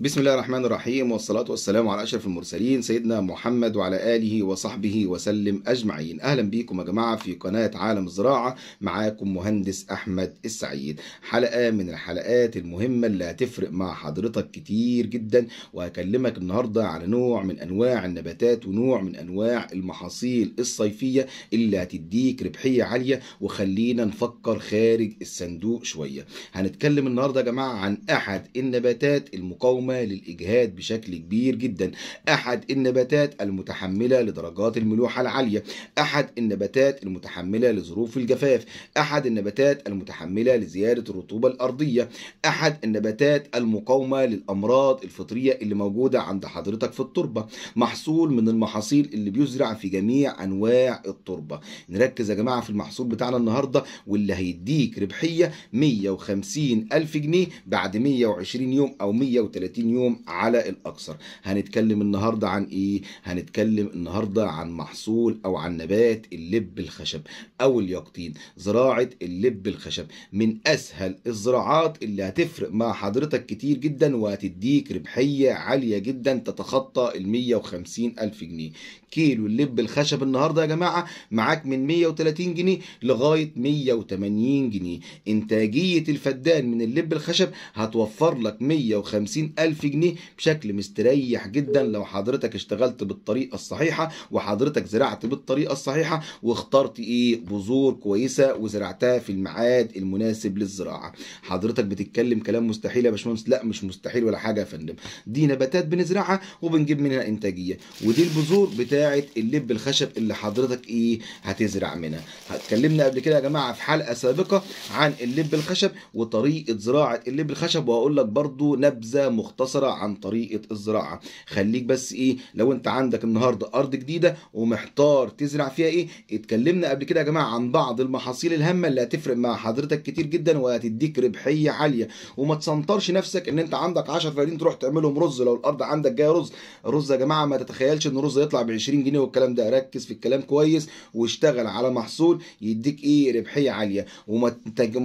بسم الله الرحمن الرحيم والصلاة والسلام على أشرف المرسلين سيدنا محمد وعلى آله وصحبه وسلم أجمعين أهلا بيكم يا جماعة في قناة عالم الزراعة معاكم مهندس أحمد السعيد حلقة من الحلقات المهمة اللي هتفرق مع حضرتك كتير جدا وهكلمك النهاردة على نوع من أنواع النباتات ونوع من أنواع المحاصيل الصيفية اللي هتديك ربحية عالية وخلينا نفكر خارج الصندوق شوية هنتكلم النهاردة يا جماعة عن أحد النباتات المقاومة مقاومة للإجهاد بشكل كبير جدا أحد النباتات المتحملة لدرجات الملوحة العالية أحد النباتات المتحملة لظروف الجفاف أحد النباتات المتحملة لزيادة الرطوبة الأرضية أحد النباتات المقاومة للأمراض الفطرية اللي موجودة عند حضرتك في التربة محصول من المحاصيل اللي بيزرع في جميع أنواع التربة نركز يا جماعة في المحصول بتاعنا النهاردة واللي هيديك ربحية 150 ألف جنيه بعد 120 يوم أو 130 30 يوم على الاكثر هنتكلم النهارده عن ايه هنتكلم النهارده عن محصول او عن نبات اللب الخشب او اليقطين زراعه اللب الخشب من اسهل الزراعات اللي هتفرق مع حضرتك كتير جدا وهتديك ربحيه عاليه جدا تتخطى ال 150 الف جنيه كيلو اللب الخشب النهارده يا جماعه معاك من 130 جنيه لغايه 180 جنيه انتاجيه الفدان من اللب الخشب هتوفر لك 150 1000 جنيه بشكل مستريح جدا لو حضرتك اشتغلت بالطريقه الصحيحه وحضرتك زرعت بالطريقه الصحيحه واخترت ايه بذور كويسه وزرعتها في الميعاد المناسب للزراعه حضرتك بتتكلم كلام مستحيل يا باشمهندس لا مش مستحيل ولا حاجه يا فندم دي نباتات بنزرعها وبنجيب منها انتاجيه ودي البذور بتاعه اللب الخشب اللي حضرتك ايه هتزرع منها اتكلمنا قبل كده يا جماعه في حلقه سابقه عن اللب الخشب وطريقه زراعه اللب الخشب وهقول لك برضو نبذه مختلفه مختصره عن طريقه الزراعه خليك بس ايه لو انت عندك النهارده ارض جديده ومحتار تزرع فيها ايه اتكلمنا قبل كده يا جماعه عن بعض المحاصيل الهامه اللي هتفرق مع حضرتك كتير جدا وهتديك ربحيه عاليه وما تسنطرش نفسك ان انت عندك 10 فدان تروح تعملهم رز لو الارض عندك جايه رز رز يا جماعه ما تتخيلش ان رز يطلع ب 20 جنيه والكلام ده ركز في الكلام كويس واشتغل على محصول يديك ايه ربحيه عاليه وما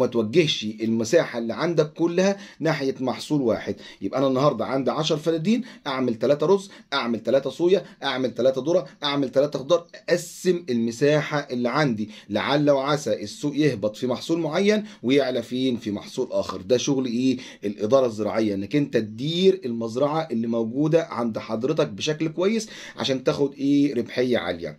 توجهش المساحه اللي عندك كلها ناحيه محصول واحد يبقى انا النهارده عندي 10 فدادين اعمل 3 رز اعمل 3 صويا اعمل 3 ذره اعمل 3 خضار اقسم المساحه اللي عندي لعل وعسى السوق يهبط في محصول معين ويعلى فين في محصول اخر ده شغل ايه الاداره الزراعيه انك انت تدير المزرعه اللي موجوده عند حضرتك بشكل كويس عشان تاخد ايه ربحيه عاليه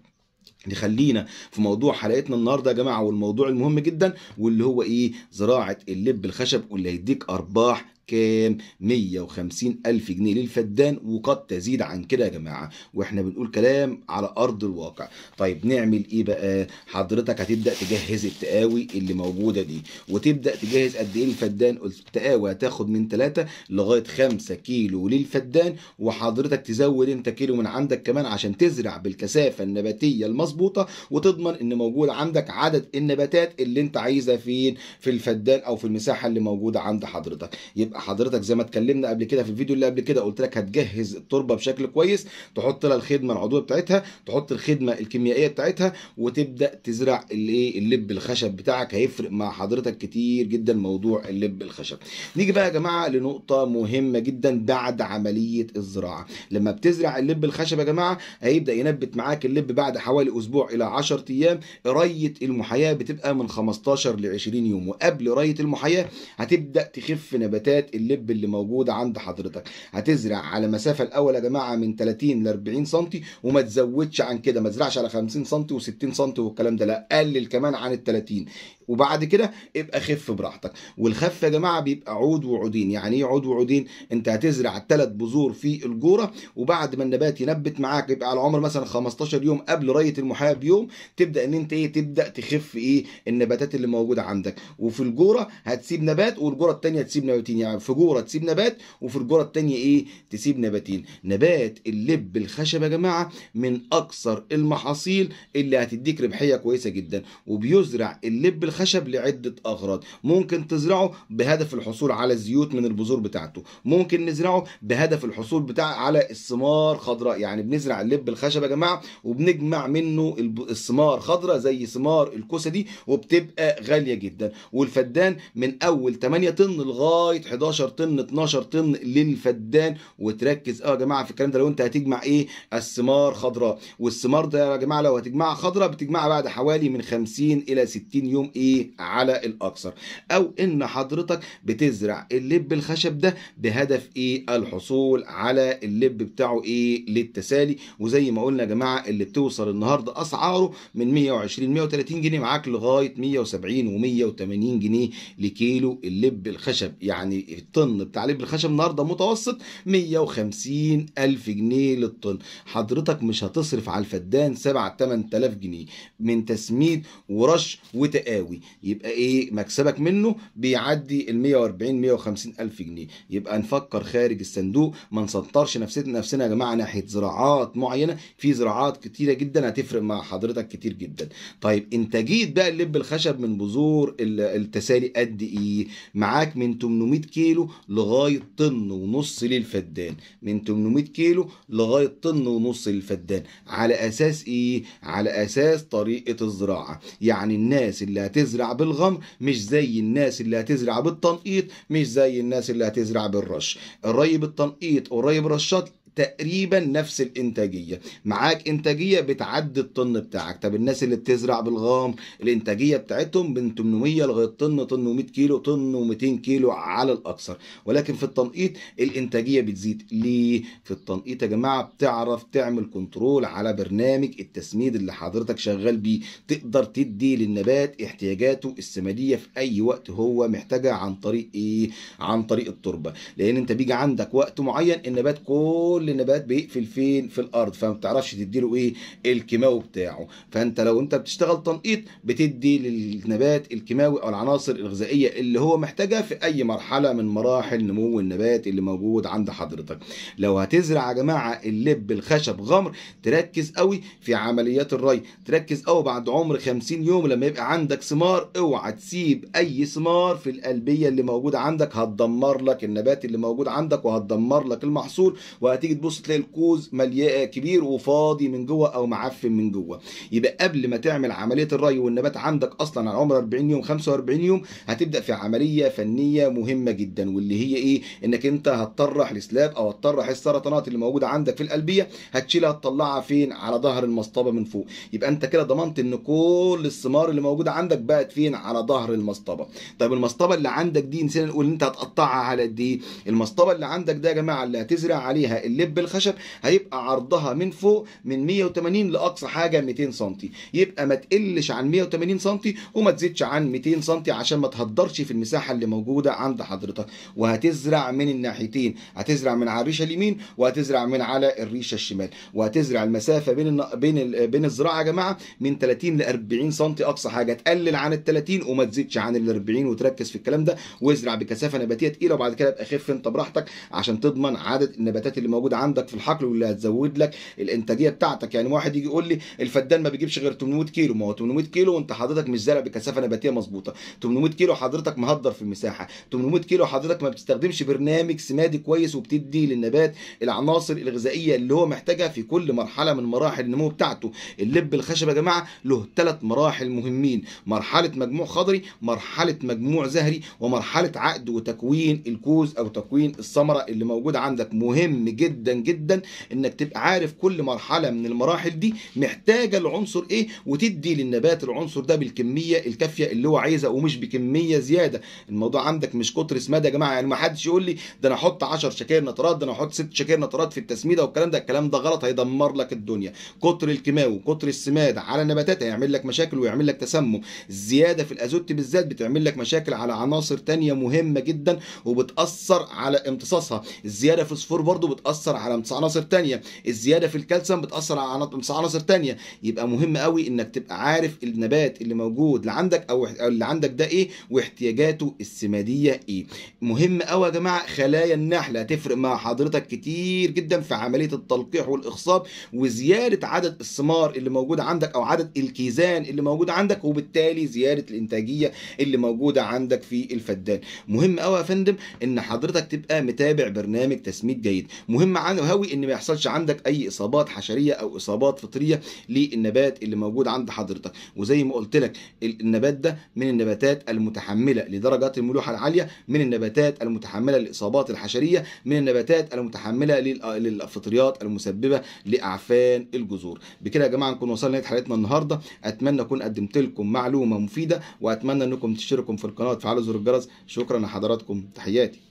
نخلينا في موضوع حلقتنا النهارده يا جماعه والموضوع المهم جدا واللي هو ايه زراعه اللب الخشب واللي هيديك ارباح كام 150 ألف جنيه للفدان وقد تزيد عن كده يا جماعة وإحنا بنقول كلام على أرض الواقع طيب نعمل إيه بقى حضرتك هتبدأ تجهز التقاوي اللي موجودة دي وتبدأ تجهز قد إيه الفدان التقاوي هتاخد من 3 لغاية 5 كيلو للفدان وحضرتك تزود أنت كيلو من عندك كمان عشان تزرع بالكثافة النباتية المظبوطة وتضمن إن موجود عندك عدد النباتات اللي أنت عايزها فين في الفدان أو في المساحة اللي موجودة عند حضرتك يبقى حضرتك زي ما اتكلمنا قبل كده في الفيديو اللي قبل كده قلت لك هتجهز التربه بشكل كويس تحط لها الخدمه العضويه بتاعتها تحط الخدمه الكيميائيه بتاعتها وتبدا تزرع الايه اللب الخشب بتاعك هيفرق مع حضرتك كتير جدا موضوع اللب الخشب نيجي بقى يا جماعه لنقطه مهمه جدا بعد عمليه الزراعه لما بتزرع اللب الخشب يا جماعه هيبدا ينبت معاك اللب بعد حوالي اسبوع الى 10 ايام ريه المحاياه بتبقى من 15 ل 20 يوم وقبل ريه المحاياه هتبدا تخف نباتات مسافات اللب اللي موجوده عند حضرتك هتزرع على مسافه الاول يا جماعه من 30 ل 40 سم وما تزودش عن كده ما تزرعش على 50 سم و60 سم والكلام ده لا قلل كمان عن ال 30 وبعد كده ابقى خف براحتك والخف يا جماعه بيبقى عود وعودين يعني ايه عود وعودين انت هتزرع ثلاث بذور في الجوره وبعد ما النبات ينبت معاك يبقى على عمر مثلا 15 يوم قبل ريه المحايه بيوم تبدا ان انت ايه تبدا تخف ايه النباتات اللي موجوده عندك وفي الجوره هتسيب نبات والجوره الثانيه تسيب نباتين يعني في جوره تسيب نبات وفي الجوره الثانيه ايه تسيب نباتين نبات اللب الخشب يا جماعه من اكثر المحاصيل اللي هتديك ربحيه كويسه جدا وبيزرع اللب الخشب الخشب لعدة أغراض ممكن تزرعه بهدف الحصول على الزيوت من البذور بتاعته ممكن نزرعه بهدف الحصول بتاع على الثمار خضراء يعني بنزرع اللب الخشب يا جماعة وبنجمع منه الثمار خضراء زي ثمار الكوسة دي وبتبقى غالية جدا والفدان من أول 8 طن لغاية 11 طن 12 طن للفدان وتركز اه يا جماعة في الكلام ده لو أنت هتجمع إيه الثمار خضراء والثمار ده يا جماعة لو هتجمعها خضراء بتجمعها بعد حوالي من 50 إلى 60 يوم إيه ايه على الاكثر او ان حضرتك بتزرع اللب الخشب ده بهدف ايه الحصول على اللب بتاعه ايه للتسالي وزي ما قلنا يا جماعه اللي بتوصل النهارده اسعاره من 120 130 جنيه معاك لغايه 170 و180 جنيه لكيلو اللب الخشب يعني الطن بتاع لب الخشب النهارده متوسط 150 الف جنيه للطن حضرتك مش هتصرف على الفدان 7 8000 جنيه من تسميد ورش وتقاوي قوي يبقى ايه مكسبك منه بيعدي ال 140 150 الف جنيه يبقى نفكر خارج الصندوق ما نسطرش نفسنا نفسنا يا جماعه ناحيه زراعات معينه في زراعات كتيره جدا هتفرق مع حضرتك كتير جدا طيب انتاجيه بقى اللب الخشب من بذور التسالي قد ايه معاك من 800 كيلو لغايه طن ونص للفدان من 800 كيلو لغايه طن ونص للفدان على اساس ايه على اساس طريقه الزراعه يعني الناس اللي هتفرق هتزرع بالغمر مش زي الناس اللي هتزرع بالتنقيط مش زي الناس اللي هتزرع بالرش الري بالتنقيط والري برشات تقريبا نفس الانتاجيه معاك انتاجيه بتعدي الطن بتاعك طب الناس اللي بتزرع بالغام الانتاجيه بتاعتهم من 800 لغايه طن طن و100 كيلو طن و200 كيلو على الاكثر ولكن في التنقيط الانتاجيه بتزيد ليه في التنقيط يا جماعه بتعرف تعمل كنترول على برنامج التسميد اللي حضرتك شغال بيه تقدر تدي للنبات احتياجاته السماديه في اي وقت هو محتاجها عن طريق ايه عن طريق التربه لان انت بيجي عندك وقت معين النبات كل كل نبات بيقفل فين في الارض فما بتعرفش تدي له ايه الكيماوي بتاعه فانت لو انت بتشتغل تنقيط بتدي للنبات الكيماوي او العناصر الغذائيه اللي هو محتاجها في اي مرحله من مراحل نمو النبات اللي موجود عند حضرتك لو هتزرع يا جماعه اللب الخشب غمر تركز قوي في عمليات الري تركز قوي بعد عمر 50 يوم لما يبقى عندك ثمار اوعى تسيب اي ثمار في القلبيه اللي موجوده عندك هتدمر لك النبات اللي موجود عندك وهتدمر لك المحصول وهتيجي تيجي تبص تلاقي الكوز مليان آه، كبير وفاضي من جوه او معفن من جوه يبقى قبل ما تعمل عمليه الري والنبات عندك اصلا على عمر 40 يوم 45 يوم هتبدا في عمليه فنيه مهمه جدا واللي هي ايه انك انت هتطرح السلاب او هتطرح السرطانات اللي موجوده عندك في القلبيه هتشيلها تطلعها فين على ظهر المصطبه من فوق يبقى انت كده ضمنت ان كل الثمار اللي موجوده عندك بقت فين على ظهر المصطبه طيب المصطبه اللي عندك دي نسينا نقول انت هتقطعها على قد ايه المصطبه اللي عندك ده يا جماعه اللي هتزرع عليها اللي لب الخشب هيبقى عرضها من فوق من 180 لاقصى حاجه 200 سم يبقى ما تقلش عن 180 سم وما تزيدش عن 200 سم عشان ما تهدرش في المساحه اللي موجوده عند حضرتك وهتزرع من الناحيتين هتزرع من على الريشه اليمين وهتزرع من على الريشه الشمال وهتزرع المسافه بين النا... بين ال... بين الزراعه يا جماعه من 30 ل 40 سم اقصى حاجه تقلل عن ال 30 وما تزيدش عن ال 40 وتركز في الكلام ده وازرع بكثافه نباتيه تقيله وبعد كده ابقى خف انت براحتك عشان تضمن عدد النباتات اللي موجوده موجود عندك في الحقل واللي هتزود لك الانتاجيه بتاعتك يعني واحد يجي يقول لي الفدان ما بيجيبش غير 800 كيلو ما هو 800 كيلو وانت حضرتك مش زارع بكثافه نباتيه مظبوطه 800 كيلو حضرتك مهدر في المساحه 800 كيلو حضرتك ما بتستخدمش برنامج سمادي كويس وبتدي للنبات العناصر الغذائيه اللي هو محتاجها في كل مرحله من مراحل النمو بتاعته اللب الخشب يا جماعه له ثلاث مراحل مهمين مرحله مجموع خضري مرحله مجموع زهري ومرحله عقد وتكوين الكوز او تكوين الثمره اللي موجوده عندك مهم جدا جدا جدا انك تبقى عارف كل مرحله من المراحل دي محتاجه العنصر ايه وتدي للنبات العنصر ده بالكميه الكافيه اللي هو عايزها ومش بكميه زياده الموضوع عندك مش كتر اسمها يا جماعه يعني ما حدش يقول لي ده انا احط 10 شكاير نترات ده انا احط 6 شكاير نترات في التسميده والكلام ده الكلام ده غلط هيدمر لك الدنيا كتر الكيماوي كتر السماد على النباتات هيعمل لك مشاكل ويعمل لك تسمم الزياده في الازوت بالذات بتعمل لك مشاكل على عناصر تانية مهمه جدا وبتاثر على امتصاصها الزياده في الصفور برضو بتاثر بتأثر على عناصر تانية الزيادة في الكالسيوم بتأثر على عناصر تانية يبقى مهم قوي انك تبقى عارف النبات اللي موجود لعندك او اللي عندك ده ايه واحتياجاته السمادية ايه مهم قوي يا جماعة خلايا النحلة تفرق مع حضرتك كتير جدا في عملية التلقيح والإخصاب وزيادة عدد الثمار اللي موجودة عندك او عدد الكيزان اللي موجود عندك وبالتالي زيادة الانتاجية اللي موجودة عندك في الفدان مهم قوي يا فندم ان حضرتك تبقى متابع برنامج تسميد جيد مهم وهوي ان ما يحصلش عندك اي اصابات حشريه او اصابات فطريه للنبات اللي موجود عند حضرتك وزي ما قلت لك النبات ده من النباتات المتحمله لدرجات الملوحه العاليه من النباتات المتحمله للاصابات الحشريه من النباتات المتحمله للفطريات المسببه لاعفان الجذور بكده يا جماعه نكون وصلنا لنهايه حلقتنا النهارده اتمنى اكون قدمت لكم معلومه مفيده واتمنى انكم تشتركوا في القناه وتفعلوا زر الجرس شكرا لحضراتكم تحياتي